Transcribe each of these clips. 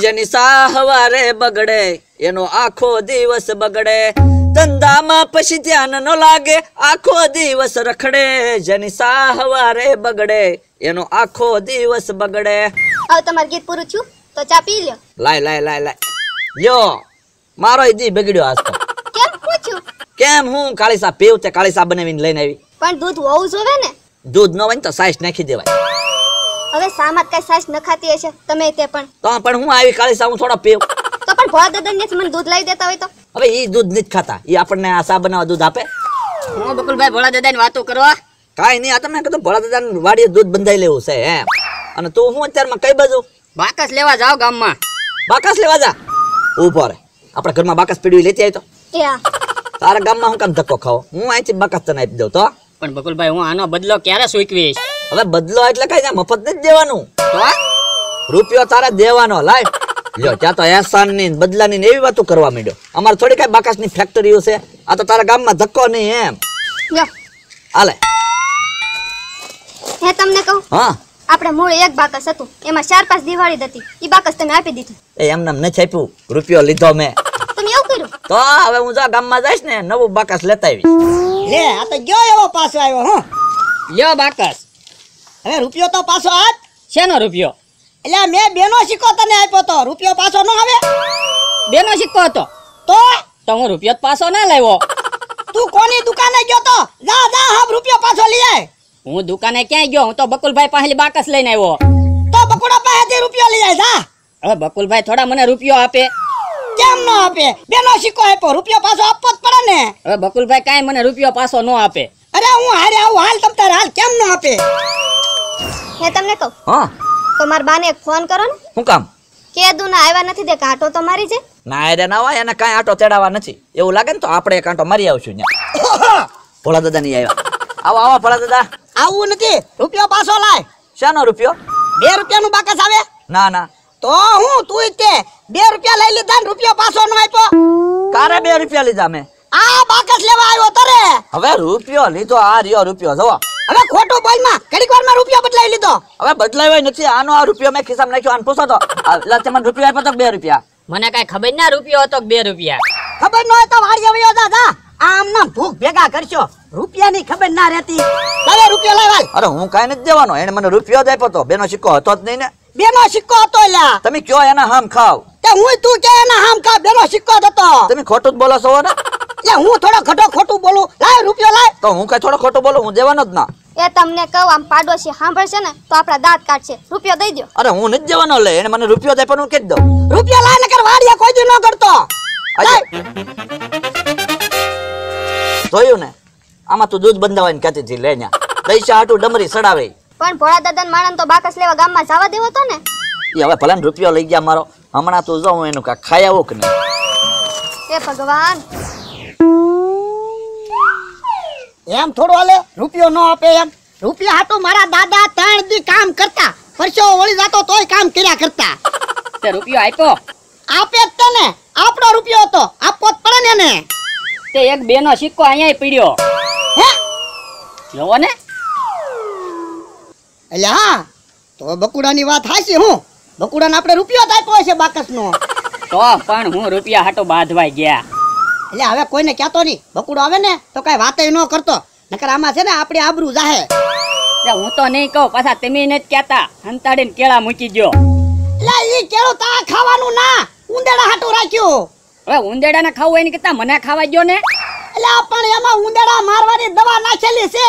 જેની સવારે બગડે એનો આખો દિવસ બગડે ધંધામાં પછી ધ્યાન ન લાગે આખો દિવસ રખડે જેની સવારે બગડે એનો આખો દિવસ બગડે આવ તમાર ગીત પૂરું છું તો ચા પી લ્યો લાય લાય લાય લાય લ્યો મારો દી બગડ્યો આજ તો કેમ પૂછું કેમ હું કાળી સા પીવ તે કાળી સા બનાવીને લઈને આવી પણ દૂધ હોવું જોવે ને દૂધ નો હોય તો સાઈસ નાખી દેવાય હવે સામાત કઈ સાસ નખાતી હશે તમે તે પણ તો પણ હું આવી કાળી સાઉ થોડા પીવ તો પણ ભો દાદા ને મને દૂધ લાવી દેતા હોય તો હવે ઈ દૂધ નથી ખાતા ઈ આપણને આ સા બનાવવા દૂધ આપે હું બકુલભાઈ ભોળા દાદા ની વાતો કરવા કાઈ નહીં આ તમે કીધું ભોળા દાદા ની વાડીએ દૂધ બંધાઈ લેવું છે એમ અને તું હું અત્યારમાં કઈ બાજુ બાકસ લેવા જાવ ગામમાં બાકસ લેવા જા ઉભો રે આપણા ઘરમાં બાકસ પીડવી લેતી આવી તો તારા ગામમાં હું કામ ધક્કો ખાવ હું અહીંથી બાકસ તને આપી દઉં તો પણ બકુલભાઈ હું આનો બદલો ક્યારે સૂકવીશ હવે બદલો એટલે કઈ ના મફત નથી દેવાનું રૂપિયો તારે દેવાનો લાય લ્યો ત્યાં તો એહસાન ની બદલા ની એવી વાતો કરવા માંડ્યો અમારે થોડી કઈ બાકાસ ની ફેક્ટરીઓ છે આ તો તારા ગામમાં ધક્કો નહીં એમ હાલે હે તમને કહું હા આપણે મૂળ એક બાકસ હતું એમાં ચાર પાંચ દિવાળી હતી એ બાકસ તમે આપી દીધું એ એમને નથી આપ્યું રૂપિયો લીધો મેં તમે એવું કર્યું તો હવે હું જો ગામમાં જઈશ ને નવું બાકસ લેતા આવી લે આ તો ગયો એવો પાછો આવ્યો હો લ્યો બાકસ હવે રૂપિયો તો પાછો આજ શેનો રૂપિયો એટલે મેં બેનો સિક્કો તને આપ્યો તો રૂપિયો પાછો ન આવે બેનો સિક્કો હતો તો તો હું રૂપિયો પાછો ના લાવ્યો તું કોની દુકાને ગયો તો જા જા હબ રૂપિયો પાછો લઈ આય હું દુકાને ક્યાં ગયો હું તો બકુલભાઈ પાસે બાકસ લઈને આવ્યો તો બકુડા પાસેથી રૂપિયો લઈ આય જા હવે બકુલભાઈ થોડા મને રૂપિયો આપે કેમ નો આપે બેનો સિક્કો આપ્યો રૂપિયો પાછો આપવો જ પડે ને હવે બકુલભાઈ કાંઈ મને રૂપિયો પાછો નો આપે અરે હું હારે આવું હાલ તમ તારે હાલ કેમ નો આપે હે તમને કહું હા તો બાને એક ફોન કરો ને શું કામ કે દુના આવ્યા નથી દે કાંટો તો છે ના એ ના આવે એને કાંઈ આટો તેડાવા નથી એવું લાગે ને તો આપણે એક આંટો મારી આવશું ત્યાં ભોળા દાદા નહીં આવ્યા આવો આવો ભોળા દાદા આવું નથી રૂપિયો પાછો લાય શાનો રૂપિયો બે રૂપિયા નું બાકસ આવે ના ના તો હું તું કે બે રૂપિયા લઈ લીધા ને રૂપિયો પાછો ન આપ્યો કારે બે રૂપિયા લીધા મેં આ બાકસ લેવા આવ્યો તરે હવે રૂપિયો લીધો આ રહ્યો રૂપિયો જવા હવે ખોટું બોલમાં ઘડીક વારમાં રૂપિયા બદલાઈ લીધો હવે બદલાવ્યો નથી આનો આ રૂપિયો મેં ખિસ્સામાં નાખ્યો આને પૂછો તો લાતે મને રૂપિયો આપ્યો તો બે રૂપિયા મને કાઈ ખબર ના રૂપિયો હતો બે રૂપિયા ખબર ન હોય વાડી આવ્યો દાદા આમ નામ ભૂખ ભેગા કરશો રૂપિયાની ખબર ના રહેતી લાવે રૂપિયો લાવ અરે હું કાઈ નથી દેવાનો એને મને રૂપિયો જ આપ્યો તો બેનો સિક્કો હતો જ નહીં ને બેનો સિક્કો હતો લ્યા તમે કયો એના હામ ખાવ તે હું તું કે એના હામ ખાવ બેનો સિક્કો હતો તમે ખોટું જ બોલો છો ને એટલે હું થોડો ઘટો ખોટું બોલું લાય રૂપિયો લાય તો હું કઈ થોડો ખોટું બોલું હું દેવાનો જ ના એ તમને કહું આમ પાડોશી સાંભળશે ને તો આપણા દાંત કાઢશે રૂપિયો દઈ દો અરે હું નથી જવાનો લે એને મને રૂપિયો દે પણ હું કહી દઉં રૂપિયો લાય નકર વાડિયા કોઈ દી ન કરતો જોયું ને આમાં તું દૂધ બંધાવાની કહેતી હતી લે પૈસા હાટું ડમરી સડાવે પણ ભોળા દાદા માણસ તો બાકસ લેવા ગામમાં જવા દેવો તો ને એ હવે ભલે રૂપિયો લઈ ગયા મારો હમણાં તો જાઉં એનું કાંઈ ખાયાવું કે નહીં એ ભગવાન એમ થોડો હાલે રૂપિયો ન આપે એમ રૂપિયા હાટુ મારા દાદા ત્રણ દી કામ કરતા પરસો વળી જતો તોય કામ કર્યા કરતા તે રૂપિયો આપ્યો આપે જ તને આપણો રૂપિયો હતો આપવો જ પડે ને તે એક બે નો સિક્કો અહીંયા પીડ્યો હે જોવો ને એટલે હા તો બકુડાની વાત હાસી હું બકુડાને આપણે રૂપિયો જ આપ્યો બાકસ બાકસનો તો પણ હું રૂપિયા હાટો બાંધવાઈ ગયા એટલે હવે કોઈને કહેતો નહીં બકુડો આવે ને તો કાંઈ વાતે ન કરતો નકર આમાં છે ને આપણી આબરૂ જાહે હું તો નહીં કહું પાછા તમે ને જ કહેતા હંતાડીને કેળા મૂકી ગયો એટલે એ કેળો તા ખાવાનું ના ઉંદેડા હાટું રાખ્યું હવે ઉંદેડા ને ખાવું એની કરતા મને ખાવા ગયો ને એટલે પણ એમાં ઉંદેડા મારવાની દવા નાખેલી છે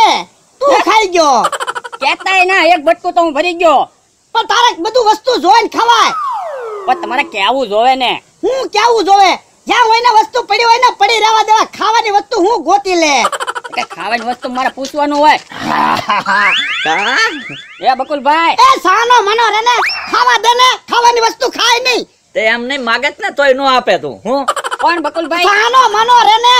તું ખાઈ ગયો કહેતાય ના એક બટકું તો હું ભરી ગયો પણ તારે બધું વસ્તુ જોઈને ખવાય પણ તમારે કેવું જોવે ને હું કેવું જોવે જ્યાં હોય ને વસ્તુ પડી હોય ને પડી રહેવા દેવા ખાવાની વસ્તુ હું ગોતી લે ખાવાની વસ્તુ મારે પૂછવાનું હોય એ બકુલભાઈ એ સાનો મનો રે ને ખાવા દે ને ખાવાની વસ્તુ ખાય નહીં તે એમ નહીં માગત ને તોય નો આપે તું હું કોણ બકુલભાઈ સાનો મનો રે ને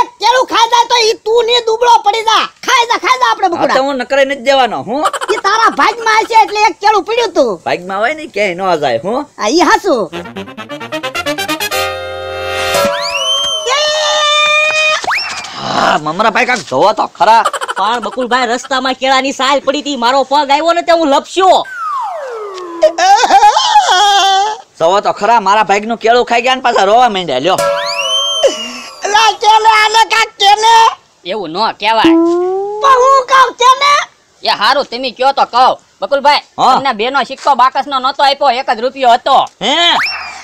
એક કેળું ખાઈ જાય તો એ તું ની દુબળો પડી જા ખાઈ જા ખાઈ જા આપણે બકુડા તો હું નકરે નથી દેવાનો હું ઈ તારા ભાગમાં છે એટલે એક કેળું પડ્યું તું ભાગમાં હોય ને કે નો જાય હું આ ઈ હાસું આ મમરાભાઈ કાક જોવો તો ખરા પણ બકુલભાઈ રસ્તામાં કેળાની સાલ પડી હતી મારો પગ આવ્યો ને તે હું લપસ્યો જોવો તો ખરા મારા ભાઈ નું કેળું ખાઈ ગયા પાછા રોવા માંડ્યા લ્યો એવું ન કહેવાય હું એ હારું તમે કયો તો કહો બકુલભાઈ હા. તમને બેનો સિક્કો નો નતો આપ્યો એક જ રૂપિયો હતો હે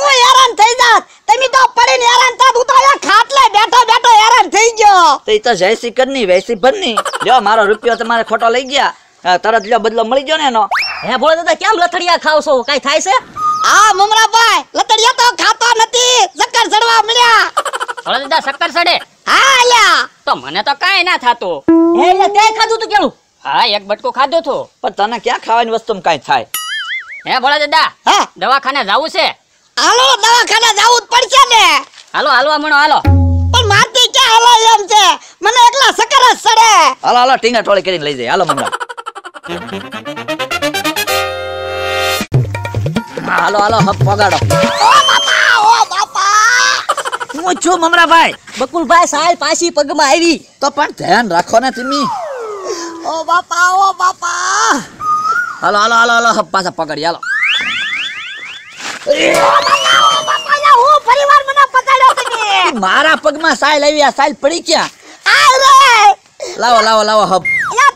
હું હેરાન થઈ જાત તમે તો પડીને હેરાન થાત હું તો અહીંયા ખાટલે બેઠો બેઠો હેરાન થઈ ગયો તો એ તો જયસી કરની વૈસી ભરની લ્યો મારો રૂપિયો તમારે ખોટો લઈ ગયા તરત લ્યો બદલો મળી ગયો ને એનો હે ભોળા દાદા કેમ લથડિયા ખાવ છો કાઈ થાય છે હા મમરાભાઈ લથડિયા તો ખાતો નથી શક્કર ચડવા મળ્યા ભોળા દાદા શક્કર ચડે હા અલ્યા તો મને તો કાઈ ના થાતું હે એટલે તે ખાધું તું કેવું હા એક બટકો ખાધો તો પણ તને ક્યાં ખાવાની વસ્તુમાં કઈ થાય હે ભોળા દાદા દવાખાને જવું છે હાલો દવાખાને જવું જ પડશે ને હાલો હાલવા મણો હાલો પણ મારતી કે હાલો એમ છે મને એકલા સકર જ સડે હાલો હાલો ટીંગા ટોળી કરીને લઈ જાય હાલો મમરા હાલો હાલો હપ પગાડો ઓ બાપા ઓ બાપા હું છું મમરા ભાઈ બકુલ ભાઈ સાલ પાછી પગમાં આવી તો પણ ધ્યાન રાખો ને તમે ઓ બાપા ઓ બાપા હાલો હાલો હાલો હાલો હપ પાછા પકડી હાલો મારા પગમાં સાયલ આવી આ સાયલ પડી ક્યાં લાવો લાવો લાવો હબ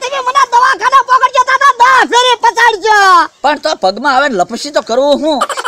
તમે મને દવાખાના પકડજો તાતા દસ ફેરી પછાડજો પણ તો પગમાં આવે લપસી તો કરવું હું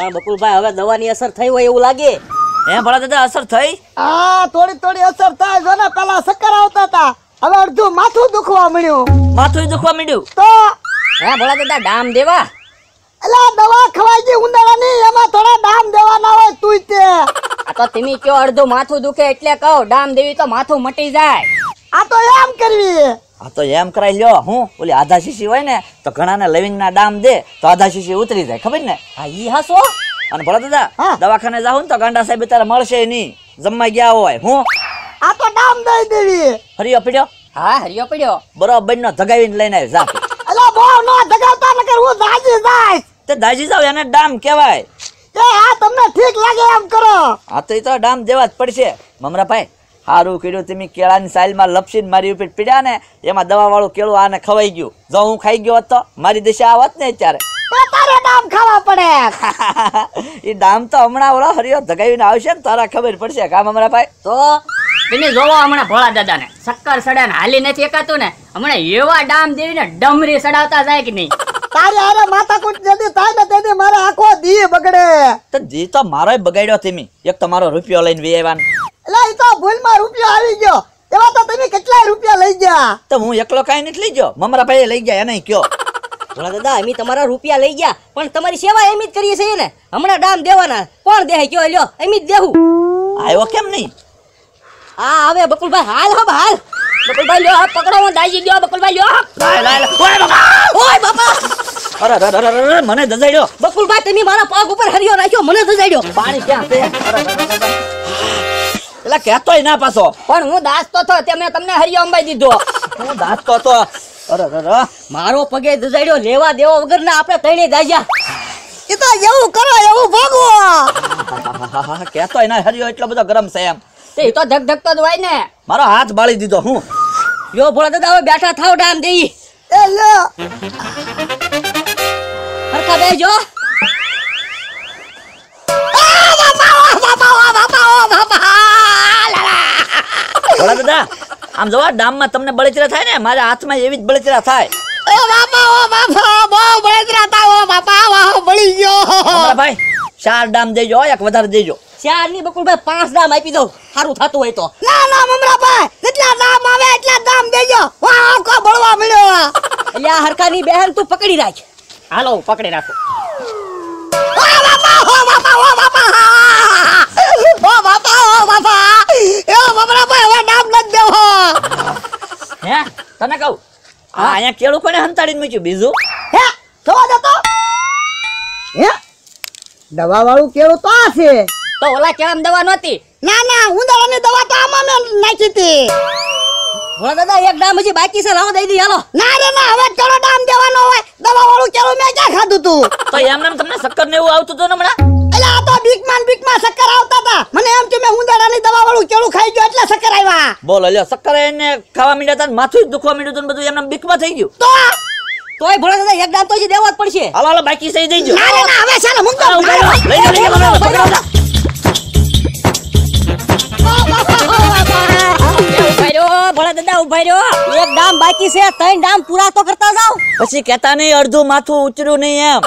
પણ બકુલભાઈ હવે દવાની અસર થઈ હોય એવું લાગે હે ભલા દાદા અસર થઈ હા થોડી થોડી અસર થાય જો ને પેલા ચક્કર આવતા હતા હવે અડધું માથું દુખવા મળ્યું માથું દુખવા મળ્યું તો હે ભલા દાદા ડામ દેવા એલા દવા ખવાઈ ગઈ ઉંદરાની એમાં થોડા ડામ દેવાના હોય તું તે તો તમે કયો અડધું માથું દુખે એટલે કહો ડામ દેવી તો માથું મટી જાય આ તો એમ કરવી આ તો એમ કરાવી લ્યો હું ઓલી આધા શીશી હોય ને તો ઘણાને લવિંગના ડામ દે તો આધા શીશી ઉતરી જાય ખબર ને હા ઈ હાસો અને ભલા દાદા દવાખાને જાવ ને તો ગાંડા સાહેબ તારે મળશે નહીં જમવા ગયા હોય હું આ તો ડામ દઈ દેવી હરિયો પડ્યો હા હરિયો પડ્યો બરોબર નો ધગાવીને લઈને આવી જા અલા બો નો ધગાવતા નકર હું દાજી જાય તે દાજી જાવ એને ડામ કહેવાય એ આ તમને ઠીક લાગે એમ કરો આ તો એ તો ડામ દેવા જ પડશે મમરા ભાઈ સારું કર્યું તમે કેળાની સાઈલમાં લપસીને મારી ઉપર પીડ્યા ને એમાં દવાવાળું કેળું આને ખવાઈ ગયું જો હું ખાઈ ગયો હતો મારી દિશા આવત ને અત્યારે તારે ખાવા પડે એ તો હમણાં ઓલા આવશે ને ખબર પડશે તો તમે જોવો હમણાં ભોળા દાદાને શક્કર સડા ને હાલી નથી એકાતું ને હમણાં એવા ડામ દેવીને ડમરી સડાવતા જાય કે નહીં તારે અરે માથા કુટ જલ્દી આખો દી બગડે તો દી તો મારો બગાડ્યો તેમી એક તમારો રૂપિયો લઈને એટલે તો ભૂલમાં રૂપિયો આવી ગયો એવા તો તમે કેટલા રૂપિયા લઈ ગયા તો હું એકલો કાઈ નથી લઈ ગયો મમરા ભાઈ લઈ ગયા એને કયો ભોળા દાદા એમ તમારા રૂપિયા લઈ ગયા પણ તમારી સેવા એમ જ કરીએ છીએ ને હમણાં ડામ દેવાના કોણ દેહ કયો લ્યો એમ જ દેવું આવ્યો કેમ નહીં આ આવે બકુલભાઈ હાલ હબ હાલ બકુલભાઈ લ્યો હાથ પકડાવો દાજી ગયો બકુલભાઈ લ્યો લાય લાય ઓય બાપા ઓય બાપા મને દજાડ્યો બકુલભાઈ તમે મારા પગ ઉપર હરિયો નાખ્યો મને દજાડ્યો પાણી ક્યાં છે એટલે કહેતો ના પાછો પણ હું દાસ તો તો તે મેં તમને હરિયો અંબાઈ દીધો હું દાસ તો તો મારો પગે દુજાડ્યો લેવા દેવા વગર ના આપણે તણે દાજ્યા એ તો એવું કરો એવું ભોગવો કહેતો ના હરિયો એટલો બધો ગરમ છે એમ તે તો ધક જ હોય ને મારો હાથ બાળી દીધો હું યો ભોળા દાદા હવે બેઠા થાવ ડામ દેઈ એ લો હરખા બેજો ભલા દાદા આમ જોવા ડામમાં તમને બળતરા થાય ને મારા હાથમાં એવી જ બળતરા થાય ઓ બાપા ઓ બાપા બહુ બળતરા થાય ઓ બાપા વાહ બળી ગયો ભાઈ ચાર ડામ દેજો એક વધારે દેજો ચાર ની બકુલભાઈ પાંચ દામ આપી દો સારું થતું હોય તો ના ના ભાઈ જેટલા દામ આવે એટલા દામ દેજો વાહ આખો બળવા મળ્યો એટલે હરકાની બહેન તું પકડી રાખ હાલો પકડી રાખો તને કહું આ અહીંયા કેળું કોને હંતાડીને મૂક્યું બીજું હે થવા દે તો હે દવા વાળું કેળું તો છે તો ઓલા કેળામાં દવા નહોતી ના ના ઉંદરાની દવા તો આમાં મેં નાખી હતી ભોળા દાદા એક ડામ હજી બાકી છે લાવો દઈ દી હાલો ના રે ના હવે થોડો ડામ દેવાનો હોય દવા વાળું કેળું મેં ક્યાં ખાધું તું તો એમ તમને શક્કર ને એવું આવતું હતું ને હમણાં બીક માં સક્કર આવતા હતા મને એમ કે મેં ઉંદરાની દવા વાળું કેળું ખાઈ ગયો એટલે સક્કર આવ્યા બોલો લ્યો સક્કર એને ખાવા મીડ્યા હતા માથું દુખવા મીડ્યું હતું બધું એમને બીક થઈ ગયું તો તોય ભોળા દાદા એક દાંત તો જ દેવો જ પડશે હાલો હાલો બાકી સહી દેજો ના ના હવે ચાલો મુક દો લઈ લો લઈ ડામ બાકી છે ત્રણ ડામ પૂરા તો કરતા જાવ પછી કેતા નહીં અડધું માથું ઉતર્યું નહીં એમ